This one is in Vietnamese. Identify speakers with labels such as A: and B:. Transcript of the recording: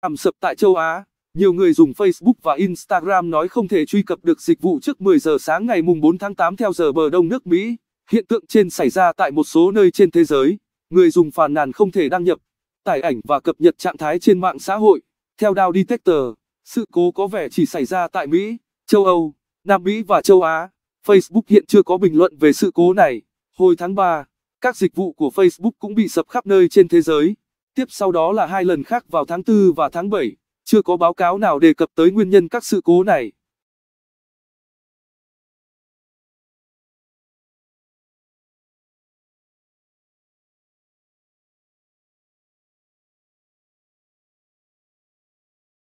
A: Ảm sập tại châu Á, nhiều người dùng Facebook và Instagram nói không thể truy cập được dịch vụ trước 10 giờ sáng ngày mùng 4 tháng 8 theo giờ bờ đông nước Mỹ. Hiện tượng trên xảy ra tại một số nơi trên thế giới. Người dùng phàn nàn không thể đăng nhập, tải ảnh và cập nhật trạng thái trên mạng xã hội. Theo Dow Detector, sự cố có vẻ chỉ xảy ra tại Mỹ, châu Âu, Nam Mỹ và châu Á. Facebook hiện chưa có bình luận về sự cố này. Hồi tháng 3, các dịch vụ của Facebook cũng bị sập khắp nơi trên thế giới. Tiếp sau đó là hai lần khác vào tháng 4 và tháng 7, chưa có báo cáo nào đề cập tới nguyên nhân các sự cố này.